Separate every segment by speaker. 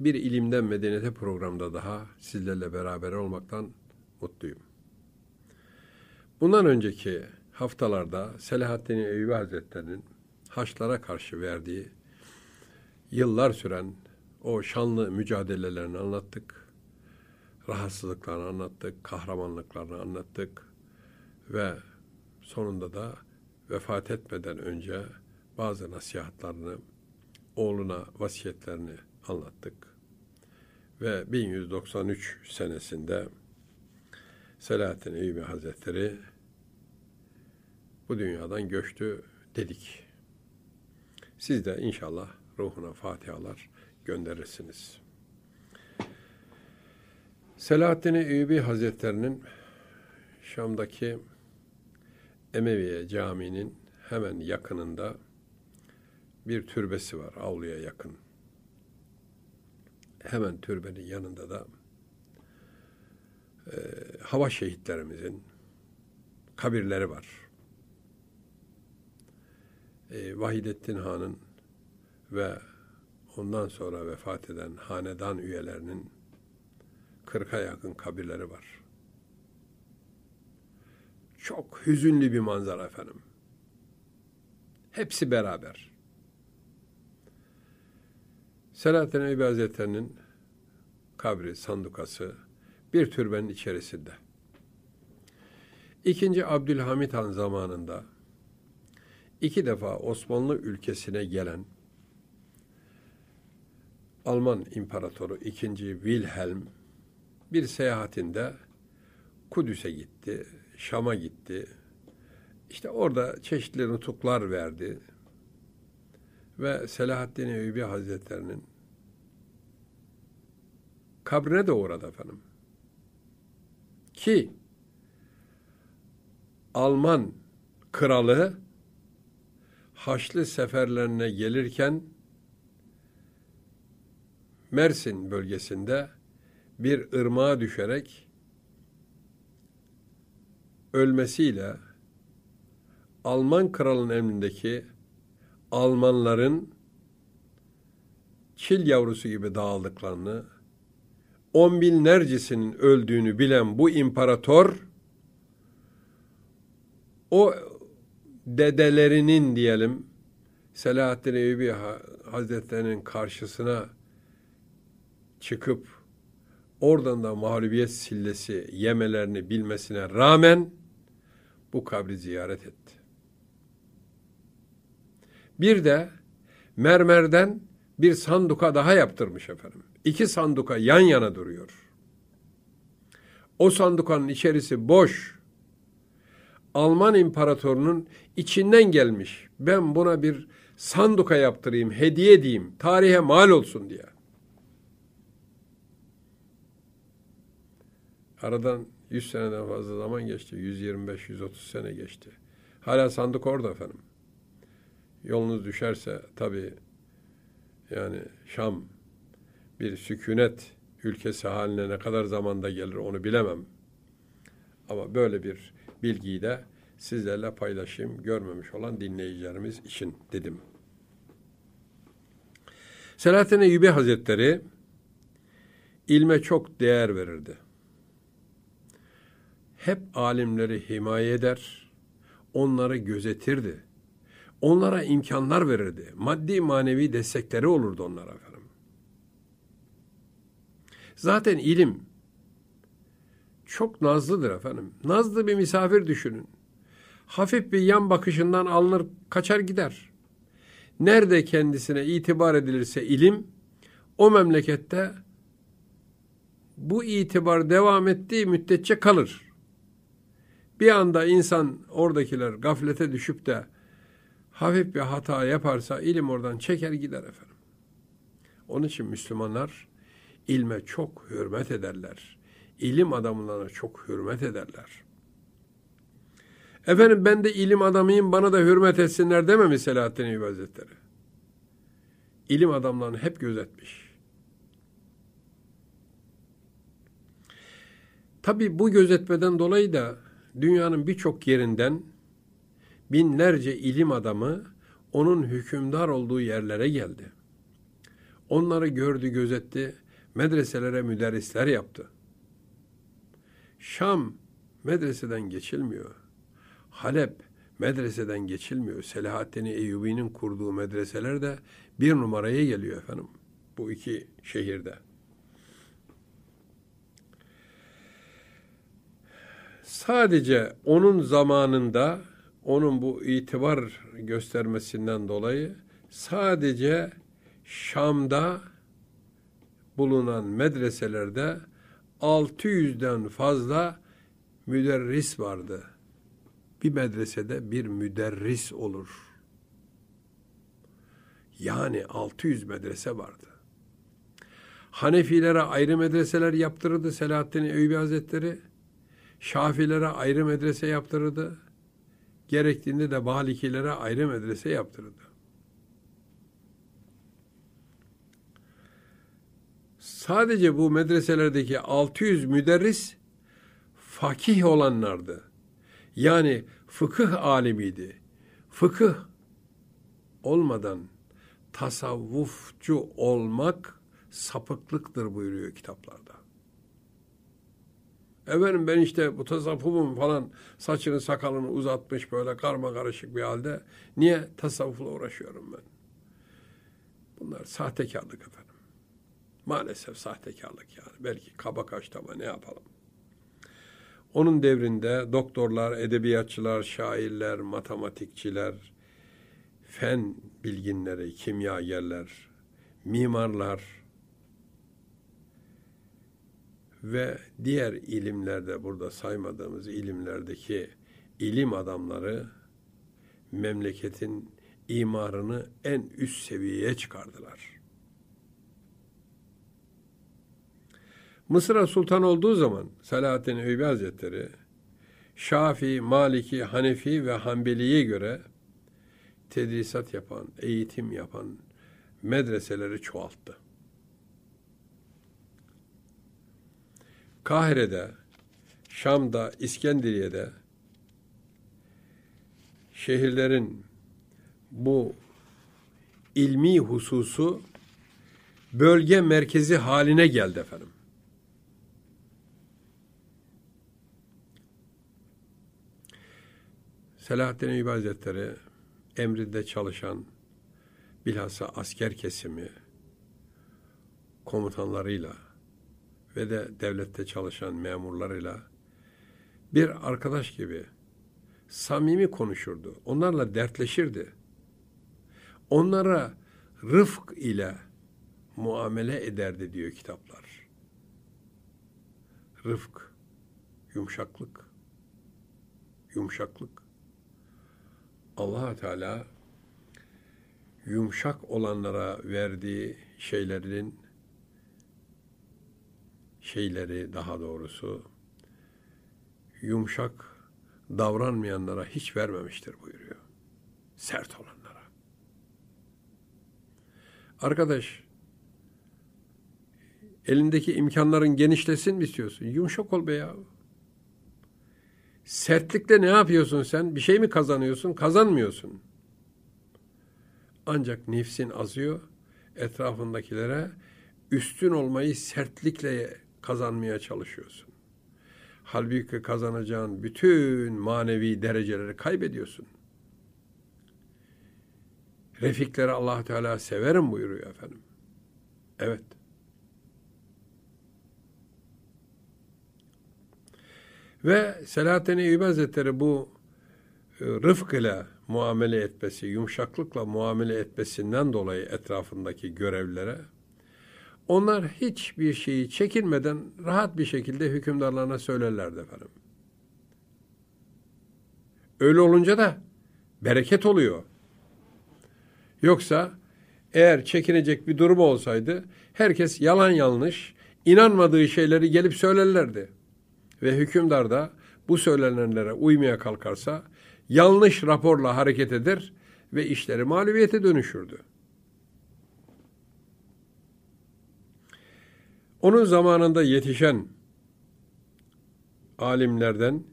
Speaker 1: Bir ilimden medeniyete programda daha sizlerle beraber olmaktan mutluyum. Bundan önceki haftalarda Selahaddin Eyyubi Hazretleri'nin Haçlara karşı verdiği yıllar süren o şanlı mücadelelerini anlattık. Rahatsızlıklarını anlattık, kahramanlıklarını anlattık ve sonunda da vefat etmeden önce bazı nasihatlarını, oğluna vasiyetlerini anlattık. Ve 1193 senesinde Selahattin Eyyubi Hazretleri bu dünyadan göçtü dedik. Siz de inşallah ruhuna fatihalar gönderirsiniz. Selahattin Eyyubi Hazretlerinin Şam'daki Emeviye Camii'nin hemen yakınında bir türbesi var avluya yakın hemen türbenin yanında da e, hava şehitlerimizin kabirleri var. E, Vahidettin Han'ın ve ondan sonra vefat eden hanedan üyelerinin kırka yakın kabirleri var. Çok hüzünlü bir manzara efendim. Hepsi beraber. Selahattin Eyyubi Hazretleri'nin kabri, sandukası bir türbenin içerisinde. İkinci Abdülhamit Han zamanında iki defa Osmanlı ülkesine gelen Alman İmparatoru 2. Wilhelm bir seyahatinde Kudüs'e gitti, Şam'a gitti. İşte orada çeşitli nutuklar verdi ve Selahaddin Eyyubi Hazretlerinin kabrine de uğradı efendim. Ki Alman kralı Haçlı seferlerine gelirken Mersin bölgesinde bir ırmağa düşerek ölmesiyle Alman kralının emrindeki Almanların çil yavrusu gibi dağıldıklarını, on binlercesinin öldüğünü bilen bu imparator, o dedelerinin diyelim, Selahaddin Eyyubi Hazretleri'nin karşısına çıkıp oradan da mağlubiyet sillesi yemelerini bilmesine rağmen bu kabri ziyaret etti. Bir de mermerden bir sanduka daha yaptırmış efendim. İki sanduka yan yana duruyor. O sandukanın içerisi boş. Alman imparatorunun içinden gelmiş. Ben buna bir sanduka yaptırayım, hediye edeyim, tarihe mal olsun diye. Aradan 100 seneden fazla zaman geçti. 125-130 sene geçti. Hala sandık orada efendim yolunuz düşerse tabi yani Şam bir sükunet ülkesi haline ne kadar zamanda gelir onu bilemem. Ama böyle bir bilgiyi de sizlerle paylaşayım görmemiş olan dinleyicilerimiz için dedim. Selahattin Eyyubi Hazretleri ilme çok değer verirdi. Hep alimleri himaye eder, onları gözetirdi onlara imkanlar verirdi. Maddi manevi destekleri olurdu onlara efendim. Zaten ilim çok nazlıdır efendim. Nazlı bir misafir düşünün. Hafif bir yan bakışından alınır kaçar gider. Nerede kendisine itibar edilirse ilim o memlekette bu itibar devam ettiği müddetçe kalır. Bir anda insan oradakiler gaflete düşüp de hafif bir hata yaparsa ilim oradan çeker gider efendim. Onun için Müslümanlar ilme çok hürmet ederler. İlim adamlarına çok hürmet ederler. Efendim ben de ilim adamıyım bana da hürmet etsinler dememiş Selahattin Eyyubi Hazretleri. İlim adamlarını hep gözetmiş. Tabi bu gözetmeden dolayı da dünyanın birçok yerinden binlerce ilim adamı onun hükümdar olduğu yerlere geldi. Onları gördü, gözetti, medreselere müderrisler yaptı. Şam medreseden geçilmiyor. Halep medreseden geçilmiyor. Selahaddin Eyyubi'nin kurduğu medreseler de bir numaraya geliyor efendim. Bu iki şehirde. Sadece onun zamanında onun bu itibar göstermesinden dolayı sadece Şam'da bulunan medreselerde 600'den fazla müderris vardı. Bir medresede bir müderris olur. Yani 600 medrese vardı. Hanefilere ayrı medreseler yaptırırdı Selahaddin Eyyubi Hazretleri. Şafilere ayrı medrese yaptırırdı. Gerektiğinde de Malikilere ayrı medrese yaptırıldı. Sadece bu medreselerdeki 600 müderris fakih olanlardı. Yani fıkıh alimiydi. Fıkıh olmadan tasavvufçu olmak sapıklıktır buyuruyor kitaplarda. Efendim ben işte bu tasavvufum falan saçını sakalını uzatmış böyle karma karışık bir halde. Niye tasavvufla uğraşıyorum ben? Bunlar sahtekarlık efendim. Maalesef sahtekarlık yani. Belki kaba kaçtı ama ne yapalım. Onun devrinde doktorlar, edebiyatçılar, şairler, matematikçiler, fen bilginleri, kimyagerler, mimarlar, ve diğer ilimlerde burada saymadığımız ilimlerdeki ilim adamları memleketin imarını en üst seviyeye çıkardılar. Mısır'a sultan olduğu zaman Selahaddin Eyyubi Hazretleri Şafi, Maliki, Hanefi ve Hanbeli'ye göre tedrisat yapan, eğitim yapan medreseleri çoğalttı. Kahire'de, Şam'da, İskenderiye'de şehirlerin bu ilmi hususu bölge merkezi haline geldi efendim. Selahaddin Eyyubi Hazretleri emrinde çalışan bilhassa asker kesimi komutanlarıyla ve de devlette çalışan memurlarıyla bir arkadaş gibi samimi konuşurdu. Onlarla dertleşirdi. Onlara rıfk ile muamele ederdi diyor kitaplar. Rıfk, yumuşaklık, yumuşaklık. allah Teala yumuşak olanlara verdiği şeylerin şeyleri daha doğrusu yumuşak davranmayanlara hiç vermemiştir buyuruyor. Sert olanlara. Arkadaş elindeki imkanların genişlesin mi istiyorsun? Yumuşak ol be ya. Sertlikle ne yapıyorsun sen? Bir şey mi kazanıyorsun? Kazanmıyorsun. Ancak nefsin azıyor. Etrafındakilere üstün olmayı sertlikle kazanmaya çalışıyorsun. Halbuki kazanacağın bütün manevi dereceleri kaybediyorsun. Refikleri allah Teala severim buyuruyor efendim. Evet. Ve Selahattin Eyyubi Hazretleri bu e, rıfk ile muamele etmesi, yumuşaklıkla muamele etmesinden dolayı etrafındaki görevlere onlar hiçbir şeyi çekinmeden rahat bir şekilde hükümdarlarına söylerlerdi efendim. Öyle olunca da bereket oluyor. Yoksa eğer çekinecek bir durum olsaydı herkes yalan yanlış, inanmadığı şeyleri gelip söylerlerdi. Ve hükümdar da bu söylenenlere uymaya kalkarsa yanlış raporla hareket eder ve işleri mağlubiyete dönüşürdü. Onun zamanında yetişen alimlerden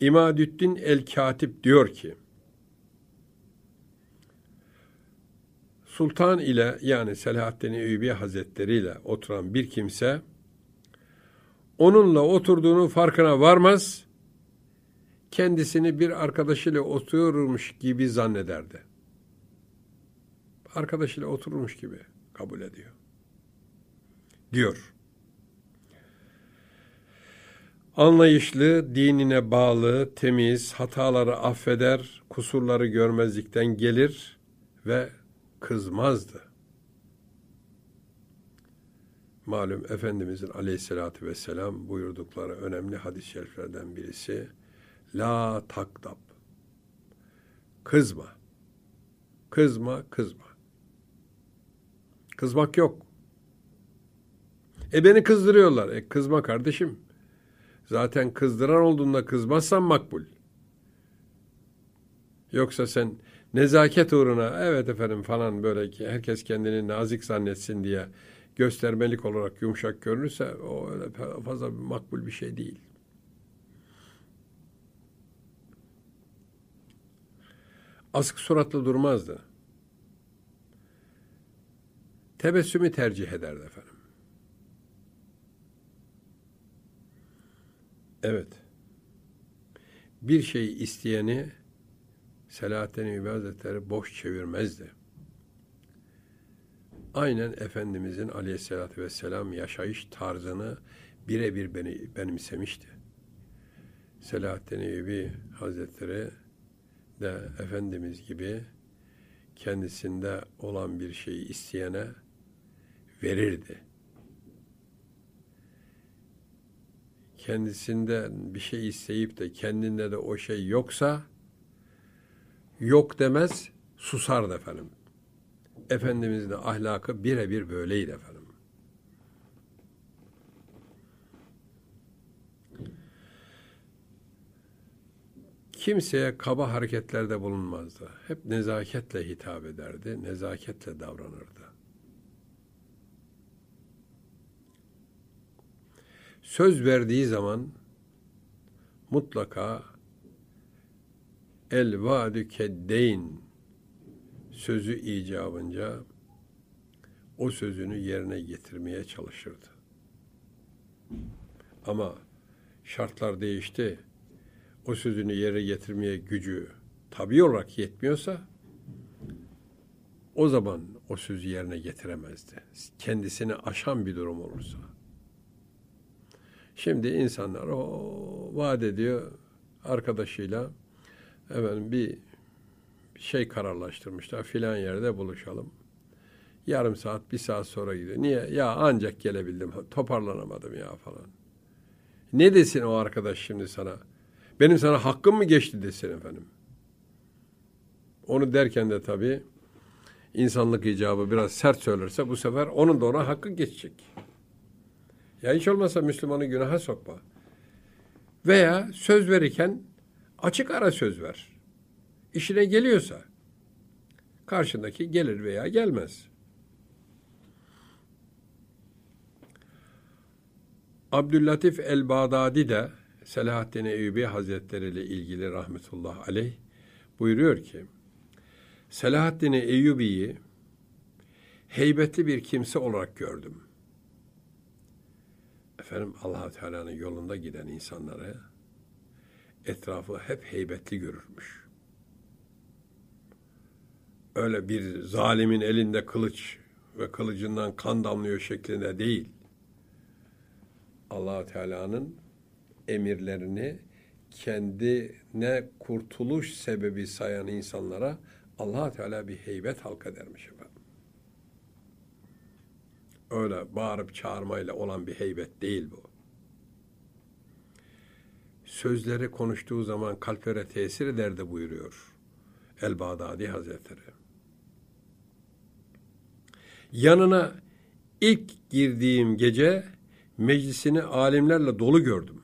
Speaker 1: İmadüddin el-Katip diyor ki, Sultan ile yani Selahaddin Eyyubi Hazretleri ile oturan bir kimse, onunla oturduğunu farkına varmaz, kendisini bir arkadaşıyla otururmuş gibi zannederdi. Arkadaşıyla oturmuş gibi kabul ediyor diyor. Anlayışlı, dinine bağlı, temiz, hataları affeder, kusurları görmezlikten gelir ve kızmazdı. Malum Efendimizin aleyhissalatü vesselam buyurdukları önemli hadis-i şeriflerden birisi La takdab Kızma Kızma kızma Kızmak yok e beni kızdırıyorlar. E kızma kardeşim. Zaten kızdıran olduğunda kızmazsan makbul. Yoksa sen nezaket uğruna evet efendim falan böyle ki herkes kendini nazik zannetsin diye göstermelik olarak yumuşak görünürse o öyle fazla makbul bir şey değil. Asık suratlı durmazdı. Tebessümü tercih ederdi efendim. Evet. Bir şey isteyeni Selahattin Eyyubi Hazretleri boş çevirmezdi. Aynen Efendimizin aleyhissalatü vesselam yaşayış tarzını birebir beni benimsemişti. Selahattin Eyyubi Hazretleri de Efendimiz gibi kendisinde olan bir şeyi isteyene verirdi. kendisinde bir şey isteyip de kendinde de o şey yoksa yok demez susar efendim. Efendimizin ahlakı birebir böyleydi efendim. Kimseye kaba hareketlerde bulunmazdı. Hep nezaketle hitap ederdi, nezaketle davranırdı. söz verdiği zaman mutlaka el vaadü keddeyn sözü icabınca o sözünü yerine getirmeye çalışırdı. Ama şartlar değişti. O sözünü yere getirmeye gücü tabi olarak yetmiyorsa o zaman o sözü yerine getiremezdi. Kendisini aşan bir durum olursa. Şimdi insanlar o vaat ediyor arkadaşıyla efendim bir şey kararlaştırmışlar filan yerde buluşalım. Yarım saat, bir saat sonra gidiyor. Niye? Ya ancak gelebildim, toparlanamadım ya falan. Ne desin o arkadaş şimdi sana? Benim sana hakkım mı geçti desin efendim. Onu derken de tabii insanlık icabı biraz sert söylerse bu sefer onun da ona hakkı geçecek. Ya hiç olmazsa Müslümanı günaha sokma. Veya söz verirken açık ara söz ver. İşine geliyorsa karşındaki gelir veya gelmez. Abdüllatif el-Bağdadi de Selahaddin Eyyubi Hazretleri ile ilgili rahmetullah aleyh buyuruyor ki Selahaddin Eyyubi'yi heybetli bir kimse olarak gördüm.'' efendim allah Teala'nın yolunda giden insanları etrafı hep heybetli görürmüş. Öyle bir zalimin elinde kılıç ve kılıcından kan damlıyor şeklinde değil. allah Teala'nın emirlerini kendine kurtuluş sebebi sayan insanlara allah Teala bir heybet halka dermiş öyle bağırıp çağırmayla olan bir heybet değil bu. Sözleri konuştuğu zaman kalplere tesir eder de buyuruyor El-Bağdadi Hazretleri. Yanına ilk girdiğim gece meclisini alimlerle dolu gördüm.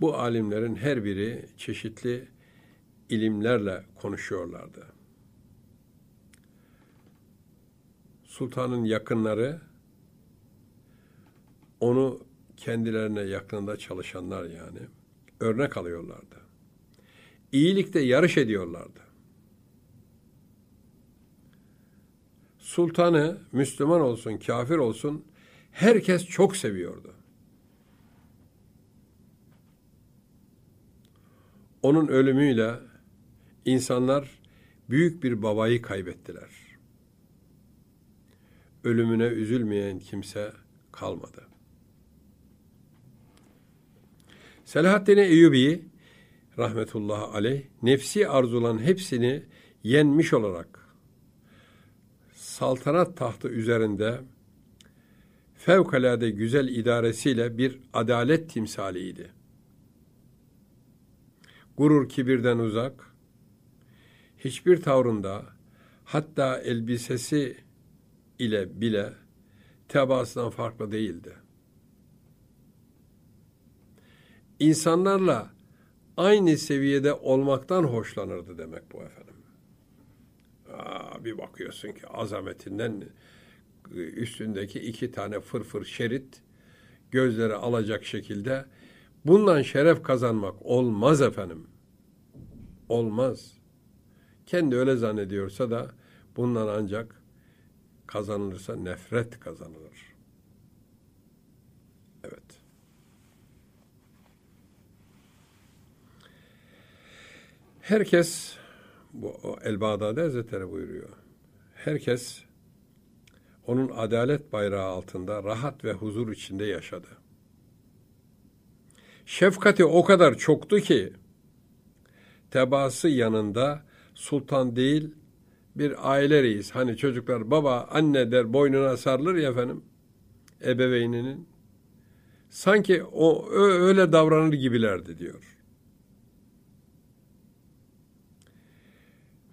Speaker 1: Bu alimlerin her biri çeşitli ilimlerle konuşuyorlardı. sultanın yakınları onu kendilerine yakında çalışanlar yani örnek alıyorlardı. İyilikte yarış ediyorlardı. Sultanı Müslüman olsun, kafir olsun herkes çok seviyordu. Onun ölümüyle insanlar büyük bir babayı kaybettiler ölümüne üzülmeyen kimse kalmadı. Selahaddin Eyyubi rahmetullahi aleyh nefsi arzulan hepsini yenmiş olarak saltanat tahtı üzerinde fevkalade güzel idaresiyle bir adalet timsaliydi. Gurur kibirden uzak, hiçbir tavrında hatta elbisesi ile bile tebaasından farklı değildi. İnsanlarla aynı seviyede olmaktan hoşlanırdı demek bu efendim. Aa, bir bakıyorsun ki azametinden e, üstündeki iki tane fırfır şerit gözleri alacak şekilde bundan şeref kazanmak olmaz efendim. Olmaz. Kendi öyle zannediyorsa da bundan ancak kazanılırsa nefret kazanılır. Evet. Herkes bu El-Bağdadi Hazretleri buyuruyor. Herkes onun adalet bayrağı altında rahat ve huzur içinde yaşadı. Şefkati o kadar çoktu ki tebası yanında sultan değil bir aile reis. Hani çocuklar baba anne der boynuna sarılır ya efendim ebeveyninin. Sanki o öyle davranır gibilerdi diyor.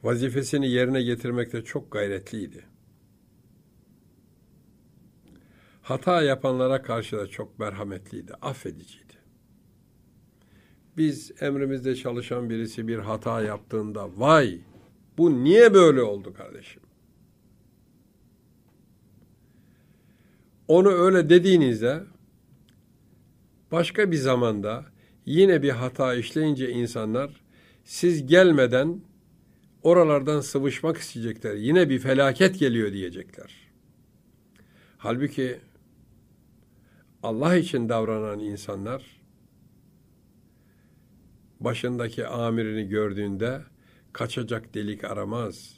Speaker 1: Vazifesini yerine getirmekte çok gayretliydi. Hata yapanlara karşı da çok merhametliydi, affediciydi. Biz emrimizde çalışan birisi bir hata yaptığında vay bu niye böyle oldu kardeşim? Onu öyle dediğinizde başka bir zamanda yine bir hata işleyince insanlar siz gelmeden oralardan sıvışmak isteyecekler. Yine bir felaket geliyor diyecekler. Halbuki Allah için davranan insanlar başındaki amirini gördüğünde kaçacak delik aramaz.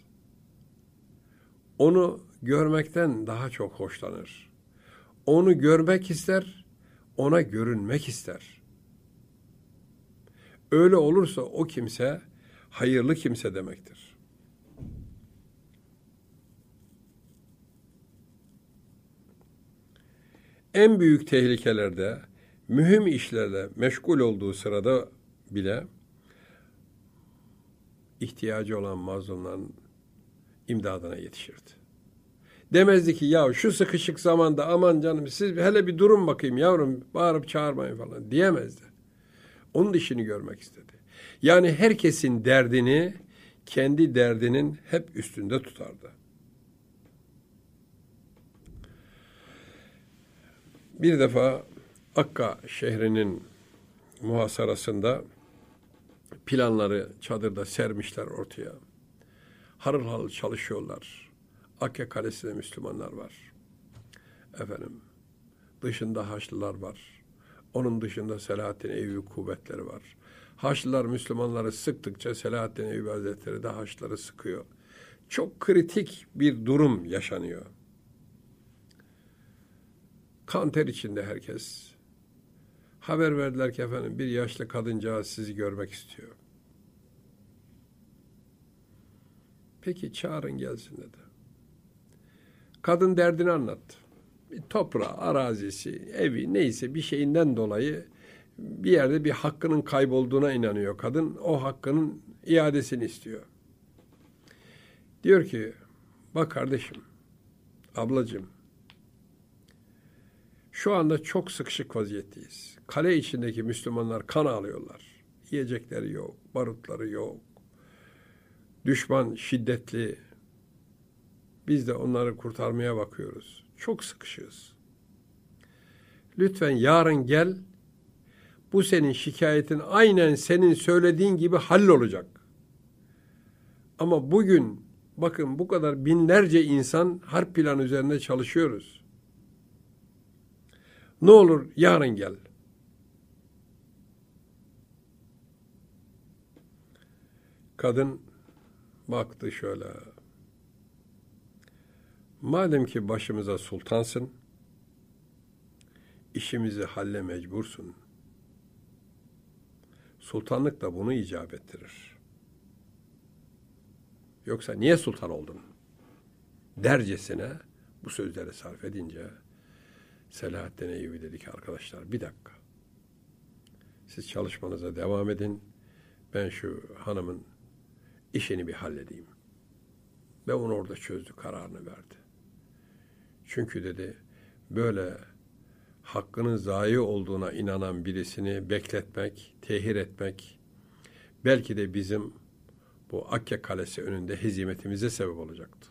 Speaker 1: Onu görmekten daha çok hoşlanır. Onu görmek ister, ona görünmek ister. Öyle olursa o kimse hayırlı kimse demektir. En büyük tehlikelerde mühim işlerle meşgul olduğu sırada bile ihtiyacı olan mazlumların imdadına yetişirdi. Demezdi ki ya şu sıkışık zamanda aman canım siz hele bir durun bakayım yavrum bağırıp çağırmayın falan diyemezdi. Onun işini görmek istedi. Yani herkesin derdini kendi derdinin hep üstünde tutardı. Bir defa Akka şehrinin muhasarasında planları çadırda sermişler ortaya. Harıl harıl çalışıyorlar. Akya Kalesi'nde Müslümanlar var. Efendim, dışında Haçlılar var. Onun dışında Selahattin Eyyubi kuvvetleri var. Haçlılar Müslümanları sıktıkça Selahattin Eyyubi Hazretleri de Haçlıları sıkıyor. Çok kritik bir durum yaşanıyor. Kanter içinde herkes. Haber verdiler ki efendim bir yaşlı kadıncağız sizi görmek istiyor. Peki çağırın gelsin dedi. Kadın derdini anlattı. Bir toprağı, arazisi, evi neyse bir şeyinden dolayı bir yerde bir hakkının kaybolduğuna inanıyor kadın. O hakkının iadesini istiyor. Diyor ki bak kardeşim, ablacığım şu anda çok sıkışık vaziyetteyiz kale içindeki Müslümanlar kan alıyorlar. Yiyecekleri yok, barutları yok. Düşman şiddetli. Biz de onları kurtarmaya bakıyoruz. Çok sıkışıyoruz. Lütfen yarın gel. Bu senin şikayetin aynen senin söylediğin gibi hallolacak. Ama bugün bakın bu kadar binlerce insan harp planı üzerinde çalışıyoruz. Ne olur yarın gel. Kadın baktı şöyle. Madem ki başımıza sultansın, işimizi halle mecbursun. Sultanlık da bunu icap ettirir. Yoksa niye sultan oldun? Dercesine bu sözleri sarf edince Selahattin Eyyubi dedi ki arkadaşlar bir dakika. Siz çalışmanıza devam edin. Ben şu hanımın işini bir halledeyim. Ve onu orada çözdü, kararını verdi. Çünkü dedi böyle hakkının zayi olduğuna inanan birisini bekletmek, tehir etmek belki de bizim bu Akke Kalesi önünde hezimetimize sebep olacaktı.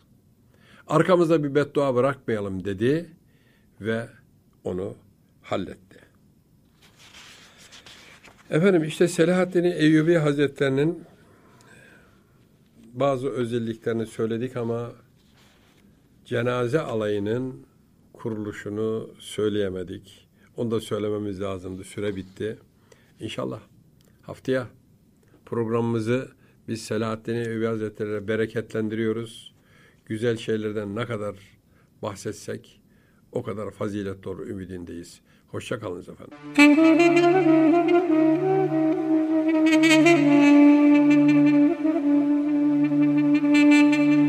Speaker 1: Arkamızda bir beddua bırakmayalım dedi ve onu halletti. Efendim işte Selahaddin Eyyubi Hazretlerinin bazı özelliklerini söyledik ama cenaze alayının kuruluşunu söyleyemedik. Onu da söylememiz lazımdı. Süre bitti. İnşallah haftaya programımızı biz Selahattin Eyyubi Hazretleri'ne bereketlendiriyoruz. Güzel şeylerden ne kadar bahsetsek o kadar fazilet olur ümidindeyiz. Hoşçakalınız efendim.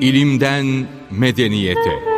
Speaker 1: İlimden medeniyete.